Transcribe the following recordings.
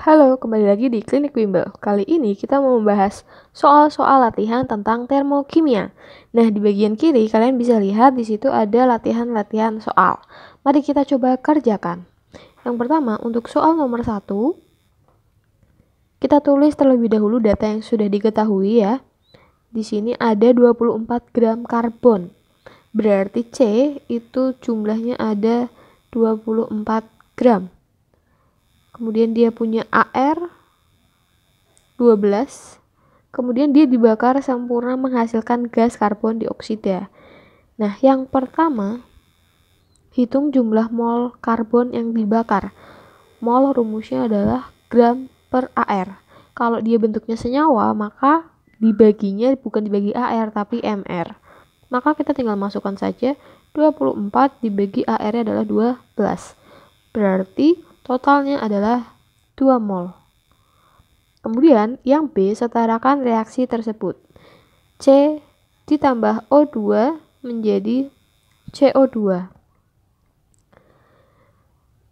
Halo, kembali lagi di Klinik Bimbel. Kali ini kita mau membahas soal-soal latihan tentang termokimia. Nah, di bagian kiri kalian bisa lihat di situ ada latihan-latihan soal. Mari kita coba kerjakan. Yang pertama, untuk soal nomor 1, kita tulis terlebih dahulu data yang sudah diketahui ya. Di sini ada 24 gram karbon. Berarti C itu jumlahnya ada 24 gram. Kemudian dia punya AR 12. Kemudian dia dibakar sempurna menghasilkan gas karbon dioksida. Nah, yang pertama, hitung jumlah mol karbon yang dibakar. Mol rumusnya adalah gram per AR. Kalau dia bentuknya senyawa, maka dibaginya bukan dibagi AR tapi MR maka kita tinggal masukkan saja 24 dibagi AR-nya adalah 12. Berarti totalnya adalah 2 mol. Kemudian yang B setarakan reaksi tersebut. C ditambah O2 menjadi CO2.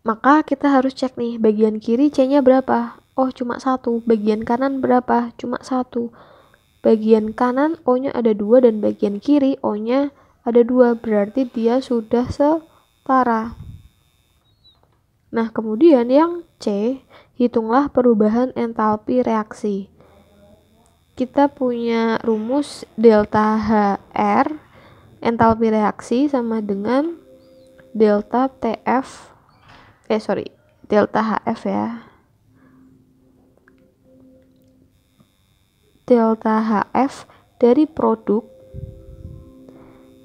Maka kita harus cek nih bagian kiri C-nya berapa? Oh, cuma satu. Bagian kanan berapa? Cuma satu bagian kanan O-nya ada dua dan bagian kiri O-nya ada dua berarti dia sudah setara. Nah, kemudian yang C, hitunglah perubahan entalpi reaksi. Kita punya rumus delta HR entalpi reaksi sama dengan delta TF eh sorry delta HF ya delta HF dari produk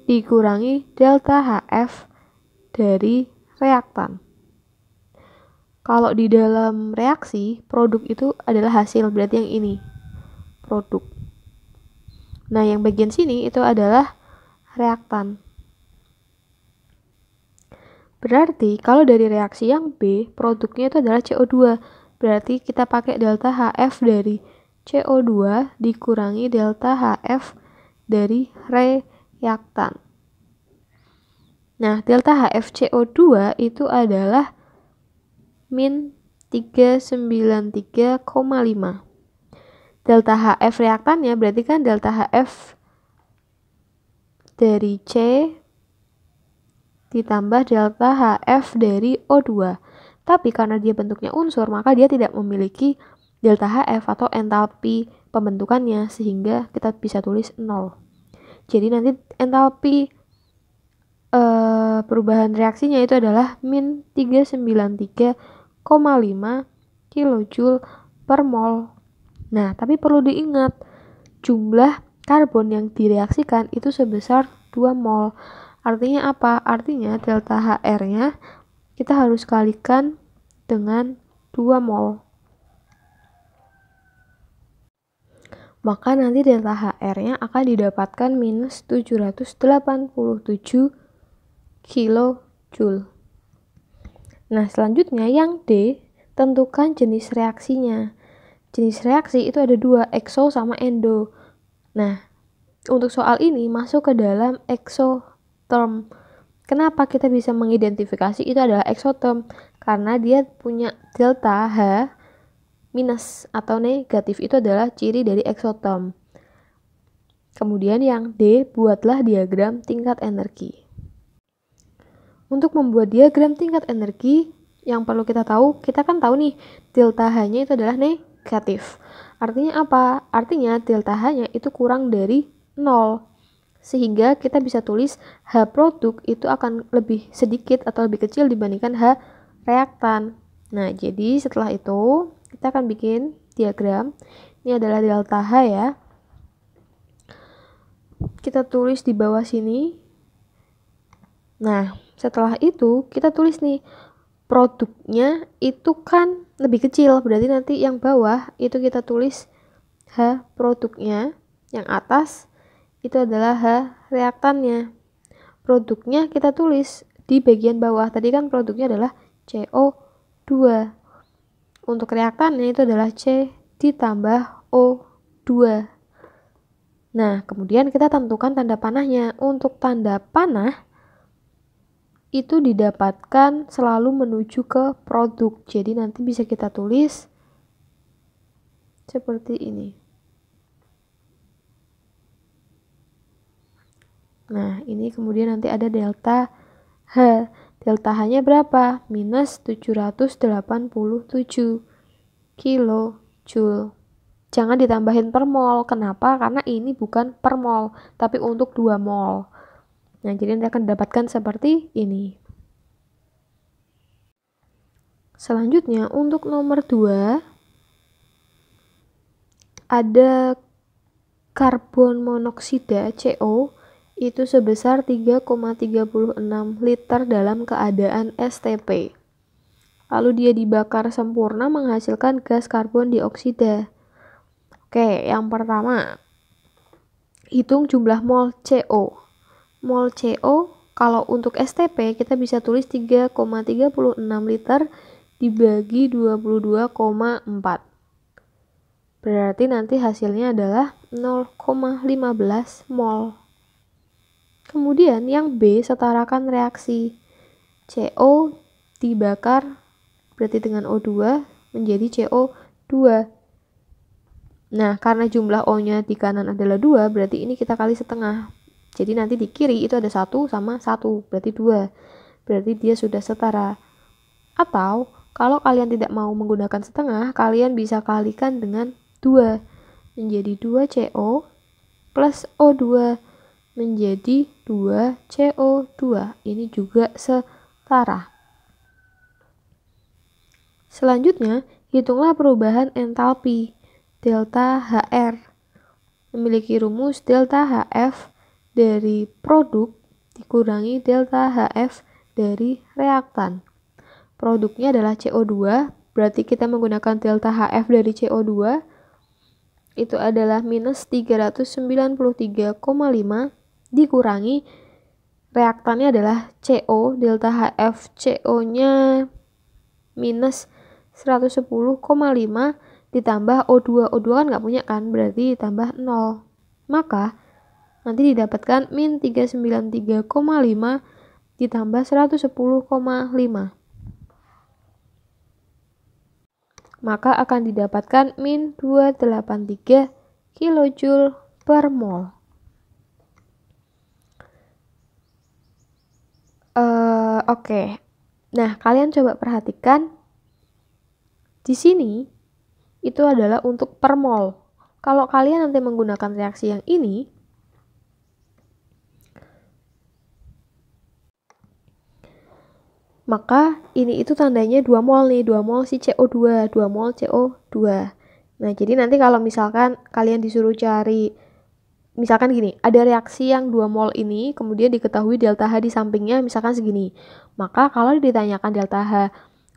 dikurangi delta HF dari reaktan. Kalau di dalam reaksi, produk itu adalah hasil, berarti yang ini produk. Nah, yang bagian sini itu adalah reaktan. Berarti kalau dari reaksi yang B, produknya itu adalah CO2. Berarti kita pakai delta HF dari CO2 dikurangi delta HF dari reaktan. Nah, delta HF co 2 itu adalah min 393,5. Delta HF reaktannya berarti kan delta HF dari C ditambah delta HF dari O2. Tapi karena dia bentuknya unsur, maka dia tidak memiliki delta HF atau entalpi pembentukannya sehingga kita bisa tulis 0. Jadi nanti entalpi e, eh, perubahan reaksinya itu adalah min 393,5 kilojoule per mol. Nah, tapi perlu diingat jumlah karbon yang direaksikan itu sebesar 2 mol. Artinya apa? Artinya delta HR-nya kita harus kalikan dengan 2 mol. maka nanti delta HR-nya akan didapatkan minus 787 kJ. Nah, selanjutnya yang D, tentukan jenis reaksinya. Jenis reaksi itu ada dua, exo sama endo. Nah, untuk soal ini masuk ke dalam exotherm. Kenapa kita bisa mengidentifikasi itu adalah exotherm? Karena dia punya delta H minus atau negatif itu adalah ciri dari eksotom. Kemudian yang D, buatlah diagram tingkat energi. Untuk membuat diagram tingkat energi, yang perlu kita tahu, kita kan tahu nih, delta H-nya itu adalah negatif. Artinya apa? Artinya delta H-nya itu kurang dari 0. Sehingga kita bisa tulis H produk itu akan lebih sedikit atau lebih kecil dibandingkan H reaktan. Nah, jadi setelah itu kita akan bikin diagram. Ini adalah delta H ya. Kita tulis di bawah sini. Nah, setelah itu kita tulis nih produknya itu kan lebih kecil. Berarti nanti yang bawah itu kita tulis H produknya, yang atas itu adalah H reaktannya. Produknya kita tulis di bagian bawah. Tadi kan produknya adalah CO2. Untuk reaktannya itu adalah C ditambah O2. Nah, kemudian kita tentukan tanda panahnya. Untuk tanda panah itu didapatkan selalu menuju ke produk. Jadi nanti bisa kita tulis seperti ini. Nah, ini kemudian nanti ada delta H. Delta h berapa? Minus 787 kilo Joule. Jangan ditambahin per mol. Kenapa? Karena ini bukan per mol, tapi untuk 2 mol. Nah, jadi Anda akan dapatkan seperti ini. Selanjutnya, untuk nomor 2, ada karbon monoksida CO itu sebesar 3,36 liter dalam keadaan STP. Lalu dia dibakar sempurna menghasilkan gas karbon dioksida. Oke, yang pertama, hitung jumlah mol CO. Mol CO kalau untuk STP kita bisa tulis 3,36 liter dibagi 22,4. Berarti nanti hasilnya adalah 0,15 mol Kemudian yang B setarakan reaksi CO dibakar berarti dengan O2 menjadi CO2. Nah, karena jumlah O-nya di kanan adalah 2, berarti ini kita kali setengah. Jadi nanti di kiri itu ada 1 sama 1, berarti 2. Berarti dia sudah setara. Atau, kalau kalian tidak mau menggunakan setengah, kalian bisa kalikan dengan 2. Menjadi 2CO plus O2 menjadi 2CO2. Ini juga setara. Selanjutnya, hitunglah perubahan entalpi delta HR. Memiliki rumus delta HF dari produk dikurangi delta HF dari reaktan. Produknya adalah CO2, berarti kita menggunakan delta HF dari CO2 itu adalah minus 393,5 dikurangi reaktannya adalah CO delta HF co nya minus 110,5 ditambah O2 O2 kan nggak punya kan berarti ditambah 0 maka nanti didapatkan min 393,5 ditambah 110,5 maka akan didapatkan min 283 kilojoule per mol Uh, Oke, okay. nah kalian coba perhatikan di sini itu adalah untuk permol. Kalau kalian nanti menggunakan reaksi yang ini, maka ini itu tandanya 2 mol nih, 2 mol si CO2, 2 mol CO2. Nah, jadi nanti kalau misalkan kalian disuruh cari misalkan gini, ada reaksi yang dua mol ini kemudian diketahui delta H di sampingnya misalkan segini. Maka kalau ditanyakan delta H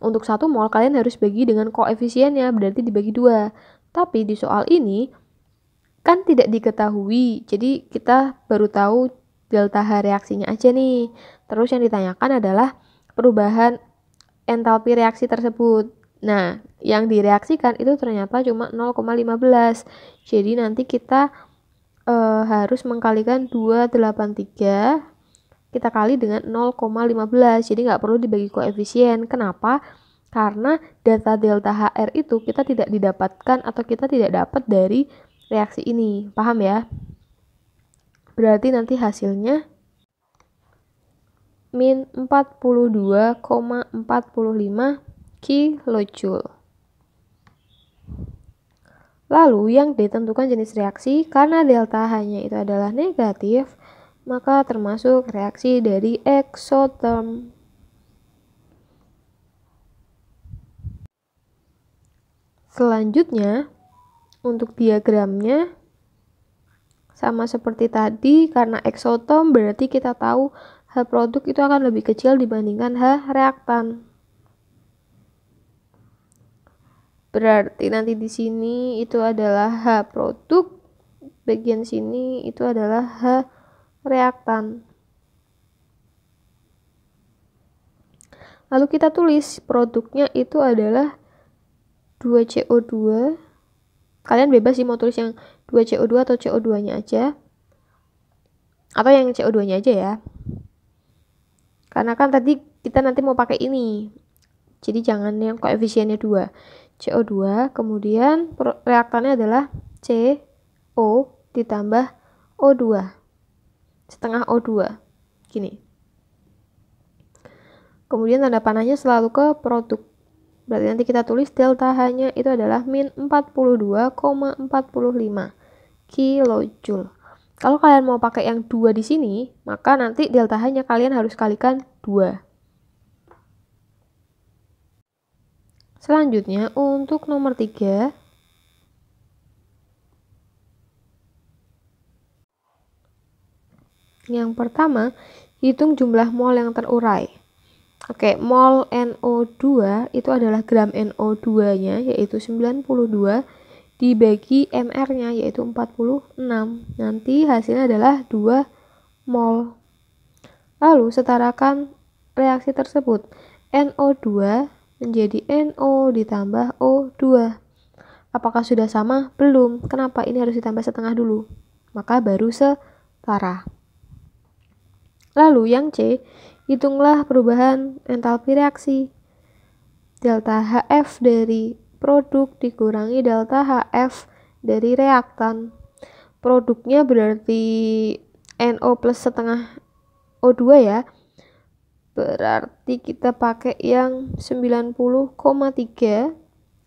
untuk satu mol kalian harus bagi dengan koefisiennya berarti dibagi dua. Tapi di soal ini kan tidak diketahui, jadi kita baru tahu delta H reaksinya aja nih. Terus yang ditanyakan adalah perubahan entalpi reaksi tersebut. Nah, yang direaksikan itu ternyata cuma 0,15. Jadi nanti kita e, harus mengkalikan 283 kita kali dengan 0,15 jadi nggak perlu dibagi koefisien kenapa karena data delta HR itu kita tidak didapatkan atau kita tidak dapat dari reaksi ini paham ya berarti nanti hasilnya min 42,45 kilojoule Lalu yang ditentukan jenis reaksi karena delta hanya itu adalah negatif, maka termasuk reaksi dari eksoterm. Selanjutnya, untuk diagramnya sama seperti tadi karena eksoterm berarti kita tahu H produk itu akan lebih kecil dibandingkan H reaktan. Berarti nanti di sini itu adalah H produk, bagian sini itu adalah H reaktan. Lalu kita tulis produknya itu adalah 2CO2. Kalian bebas sih mau tulis yang 2CO2 atau CO2-nya aja. Atau yang CO2-nya aja ya. Karena kan tadi kita nanti mau pakai ini. Jadi jangan yang koefisiennya 2. CO2, kemudian reaktannya adalah CO ditambah O2, setengah O2, gini. Kemudian tanda panahnya selalu ke produk. Berarti nanti kita tulis delta H-nya itu adalah min 42,45 kilojoule. Kalau kalian mau pakai yang 2 di sini, maka nanti delta H-nya kalian harus kalikan 2. Selanjutnya untuk nomor 3 Yang pertama, hitung jumlah mol yang terurai. Oke, mol NO2 itu adalah gram NO2-nya yaitu 92 dibagi MR-nya yaitu 46. Nanti hasilnya adalah 2 mol. Lalu setarakan reaksi tersebut. NO2 menjadi NO ditambah O2. Apakah sudah sama? Belum. Kenapa? Ini harus ditambah setengah dulu. Maka baru setara. Lalu yang C, hitunglah perubahan entalpi reaksi. Delta HF dari produk dikurangi delta HF dari reaktan. Produknya berarti NO plus setengah O2 ya berarti kita pakai yang 90,3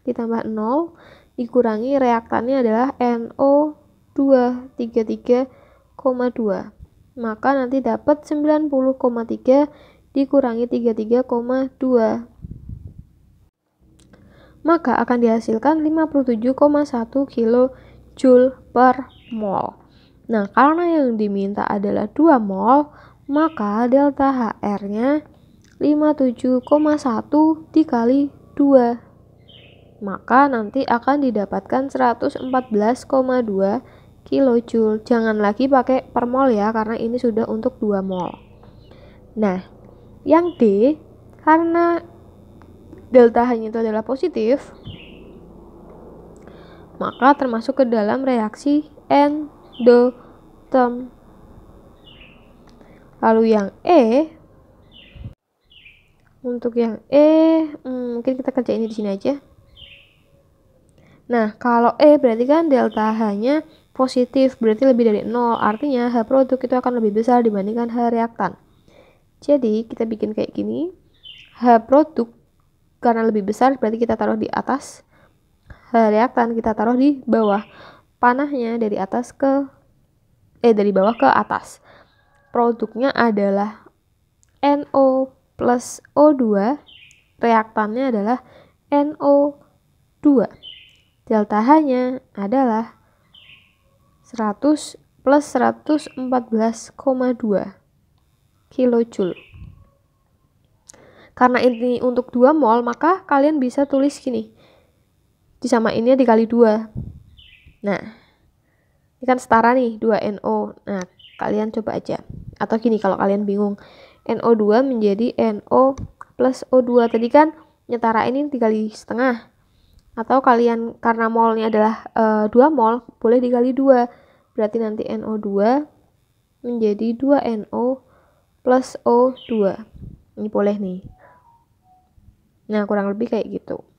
ditambah 0 dikurangi reaktannya adalah NO233,2 maka nanti dapat 90,3 dikurangi 33,2 maka akan dihasilkan 57,1 kJ per mol. Nah, karena yang diminta adalah 2 mol, maka delta HR-nya 57,1 dikali 2. Maka nanti akan didapatkan 114,2 kJ. Jangan lagi pakai per mol ya karena ini sudah untuk 2 mol. Nah, yang D karena delta H-nya itu adalah positif, maka termasuk ke dalam reaksi endotherm Lalu yang E untuk yang E hmm, mungkin kita kerjain di sini aja. Nah, kalau E berarti kan delta H-nya positif, berarti lebih dari 0. Artinya H produk itu akan lebih besar dibandingkan H reaktan. Jadi, kita bikin kayak gini. H produk karena lebih besar berarti kita taruh di atas. H reaktan kita taruh di bawah. Panahnya dari atas ke eh dari bawah ke atas produknya adalah NO plus O2, reaktannya adalah NO2. Delta H-nya adalah 100 plus 114,2 kilojoule. Karena ini untuk 2 mol, maka kalian bisa tulis gini. Disamainnya dikali 2. Nah, ini kan setara nih 2NO. Nah, kalian coba aja atau gini kalau kalian bingung NO2 menjadi NO plus O2 tadi kan nyetara ini dikali setengah atau kalian karena molnya adalah eh, dua 2 mol boleh dikali dua berarti nanti NO2 menjadi 2NO plus O2 ini boleh nih nah kurang lebih kayak gitu